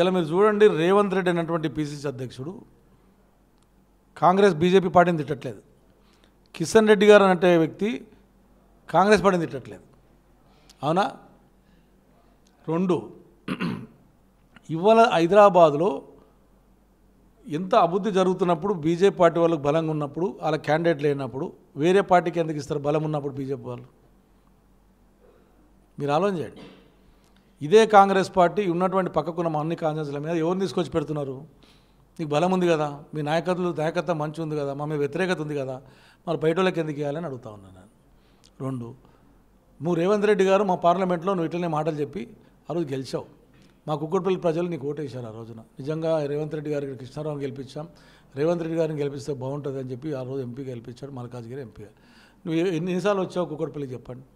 ఇలా మీరు చూడండి రేవంత్ రెడ్డి అనేటువంటి పిసిసి అధ్యక్షుడు కాంగ్రెస్ బీజేపీ పార్టీని తిట్టట్లేదు కిషన్ రెడ్డి గారు అనే వ్యక్తి కాంగ్రెస్ పార్టీని తిట్టట్లేదు అవునా రెండు ఇవాళ హైదరాబాద్లో ఎంత అభివృద్ధి జరుగుతున్నప్పుడు బీజేపీ పార్టీ వాళ్ళకు బలంగా ఉన్నప్పుడు వాళ్ళ క్యాండిడేట్ లేనప్పుడు వేరే పార్టీకి ఎందుకు ఇస్తారు బలం ఉన్నప్పుడు బీజేపీ వాళ్ళు మీరు ఆలోచించండి ఇదే కాంగ్రెస్ పార్టీ ఉన్నటువంటి పక్కకున్న మా అన్ని కాంగ్రెస్ల మీద ఎవరిని తీసుకొచ్చి పెడుతున్నారు నీకు బలం ఉంది కదా మీ నాయకత్వం నాయకత్వం మంచి ఉంది కదా మా మీద వ్యతిరేకత ఉంది కదా మరి బయట వాళ్ళకి ఎందుకు ఇవ్వాలని అడుగుతా ఉన్నాను నేను రెండు నువ్వు రేవంత్ రెడ్డి గారు మా పార్లమెంట్లో నువ్వు ఇట్లనే మాటలు చెప్పి ఆ రోజు గెలిచావు మా కుక్కటిపల్లి ప్రజలు నీకు ఓటేశారు ఆ రోజున నిజంగా రేవంత్ రెడ్డి గారికి కృష్ణారావుని గెలిపించాం రేవంత్ రెడ్డి గారిని గెలిపిస్తే బాగుంటుంది అని చెప్పి ఆ రోజు ఎంపీ గెలిపించాడు మల్కాజ్గిరి ఎంపీగా నువ్వు ఎన్నిసార్లు వచ్చావు కుక్కటిపల్లికి చెప్పండి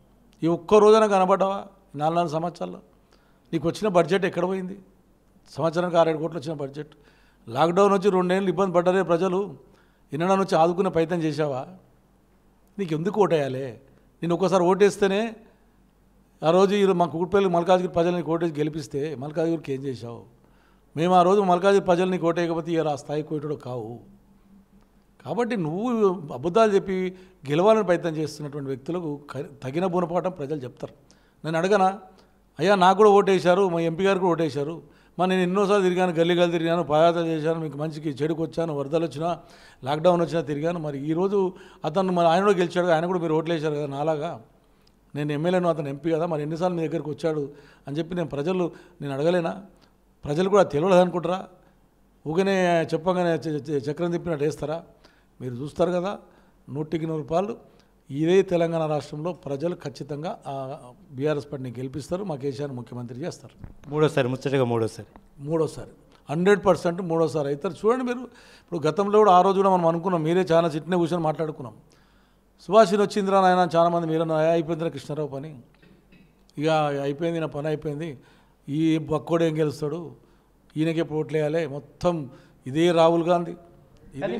ఈ ఒక్క రోజున కనబడ్డావా నాలుగు నాలుగు సంవత్సరాల్లో నీకు వచ్చిన బడ్జెట్ ఎక్కడ పోయింది సంవత్సరానికి ఆరేడు కోట్లు వచ్చిన బడ్జెట్ లాక్డౌన్ వచ్చి రెండేళ్ళు ఇబ్బంది పడ్డారే ప్రజలు ఇన్నడా నుంచి ఆదుకునే ప్రయత్నం చేశావా నీకు ఎందుకు ఓటేయాలి నేను ఒక్కోసారి ఓటేస్తేనే ఆ రోజు ఈరోజు మా కుటుంబాలు మల్కాజ్గిరి ప్రజల్ని ఓటేసి గెలిపిస్తే మల్కాజ్గిరికి ఏం చేశావు మేము ఆ రోజు మల్కాజ్గిరి ప్రజల్ని ఓటేయకపోతే ఇవాళ ఆ స్థాయి కోటడు కావు కాబట్టి నువ్వు అబద్ధాలు చెప్పి గెలవాలని ప్రయత్నం చేస్తున్నటువంటి వ్యక్తులకు తగిన గుణపాఠం ప్రజలు చెప్తారు నేను అడగనా అయ్యా నాకు కూడా ఓటేశారు మా ఎంపీ గారు కూడా ఓటేశారు మరి నేను ఎన్నోసార్లు తిరిగాను గల్లీగల్లు తిరిగాను పాదయాత్ర చేశాను మీకు మంచికి చెడుకు వచ్చాను వరదలు వచ్చినా లాక్డౌన్ వచ్చినా తిరిగాను మరి ఈరోజు అతను మరి ఆయన కూడా గెలిచాడు ఆయన కూడా మీరు వేశారు కదా నాలాగా నేను ఎమ్మెల్యేను అతను ఎంపీ కదా మరి ఎన్నిసార్లు మీ దగ్గరికి వచ్చాడు అని చెప్పి నేను ప్రజలు నేను అడగలేనా ప్రజలు కూడా తెలియలేదు అనుకుంటారా ఊగనే చెప్పగానే చక్రం తిప్పినట్టు వేస్తారా మీరు చూస్తారు కదా నూటికి నూరు రూపాయలు ఇదే తెలంగాణ రాష్ట్రంలో ప్రజలు ఖచ్చితంగా బీఆర్ఎస్ పార్టీని గెలిపిస్తారు మా కేసీఆర్ ముఖ్యమంత్రి చేస్తారు మూడోసారి ముచ్చటగా మూడోసారి మూడోసారి హండ్రెడ్ పర్సెంట్ మూడోసారి అవుతారు చూడండి మీరు ఇప్పుడు గతంలో కూడా ఆ రోజు కూడా మనం అనుకున్నాం మీరే చాలా చిట్నే కూర్చొని మాట్లాడుకున్నాం సుభాషిని వచ్చింద్రా నాయన చాలామంది మీరు అయిపోయిందిరా కృష్ణారావు పని ఇక అయిపోయింది నా పని అయిపోయింది ఈ బక్కోడేం గెలుస్తాడు ఈయనకే పోట్లేయాలి మొత్తం ఇదే రాహుల్ గాంధీ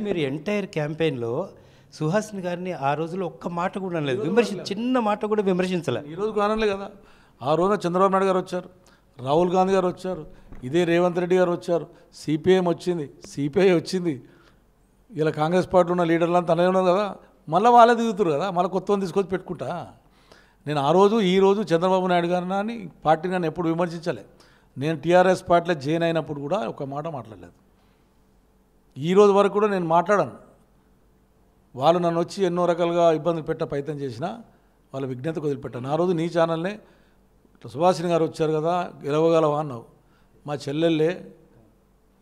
మీరు ఎంటైర్ క్యాంపెయిన్లో సుహాసిన్ గారిని ఆ రోజులో ఒక్క మాట కూడా లేదు విమర్శ చిన్న మాట కూడా విమర్శించలేదు ఈ రోజు కానలే కదా ఆ రోజున చంద్రబాబు నాయుడు గారు వచ్చారు రాహుల్ గాంధీ గారు వచ్చారు ఇదే రేవంత్ రెడ్డి గారు వచ్చారు సిపిఐఎం వచ్చింది సిపిఐ వచ్చింది ఇలా కాంగ్రెస్ పార్టీ ఉన్న లీడర్లు అంతా ఉన్నారు కదా మళ్ళీ వాళ్ళే దిగుతారు కదా మళ్ళీ కొత్త తీసుకొచ్చి పెట్టుకుంటా నేను ఆ రోజు ఈ రోజు చంద్రబాబు నాయుడు గారిని పార్టీని నన్ను ఎప్పుడు విమర్శించలే నేను టీఆర్ఎస్ పార్టీలో జైన్ అయినప్పుడు కూడా ఒక మాట మాట్లాడలేదు ఈ రోజు వరకు కూడా నేను మాట్లాడాను వాళ్ళు నన్ను వచ్చి ఎన్నో రకాలుగా ఇబ్బందులు పెట్ట ప్రయత్నం చేసిన వాళ్ళ విజ్ఞతకు వదిలిపెట్టాను ఆ రోజు నీ ఛానల్నే సుభాషిణి గారు వచ్చారు కదా గెలవగలవా అన్నావు మా చెల్లెళ్ళే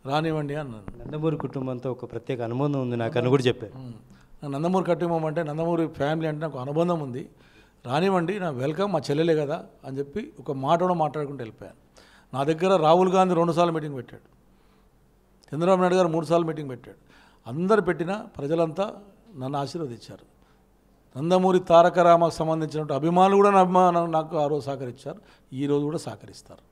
రానివ్వండి అన్నాను నందమూరి కుటుంబంతో ఒక ప్రత్యేక అనుబంధం ఉంది నాకు అని కూడా చెప్పాను నందమూరి కుటుంబం అంటే నందమూరి ఫ్యామిలీ అంటే నాకు అనుబంధం ఉంది రానివ్వండి నా వెల్కమ్ మా చెల్లెలే కదా అని చెప్పి ఒక మాట మాట్లాడుకుంటూ వెళ్ళిపోయాను నా దగ్గర రాహుల్ గాంధీ రెండుసార్లు మీటింగ్ పెట్టాడు చంద్రబాబు నాయుడు గారు మూడుసార్లు మీటింగ్ పెట్టాడు అందరు పెట్టిన ప్రజలంతా నన్ను ఆశీర్వదించారు నందమూరి తారక రామకు సంబంధించిన అభిమానులు కూడా నా అభిమానం నాకు ఆ రోజు సహకరించారు ఈరోజు కూడా సహకరిస్తారు